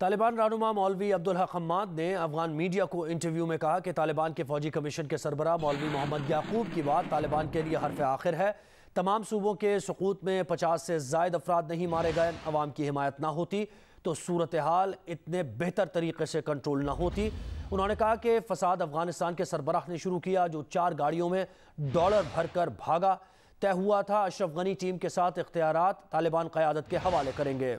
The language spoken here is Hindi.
तालिबान रानुमा मौलवी अब्दुल हक हमाद ने अफगान मीडिया को इंटरव्यू में कहा कि तालिबान के फौजी कमीशन के सरबराह मौलवी मोहम्मद याकूब की बात तालिबान के लिए हरफ आखिर है तमाम सूबों के सकूत में पचास से जायद अफराद नहीं मारे गए अवाम की हिमायत ना होती तो सूरत हाल इतने बेहतर तरीके से कंट्रोल ना होती उन्होंने कहा कि फसाद अफगानिस्तान के सरबराह ने शुरू किया जो चार गाड़ियों में डॉलर भरकर भागा तय हुआ था अशरफ गनी टीम के साथ इख्तियार तालिबान क़्यादत के हवाले करेंगे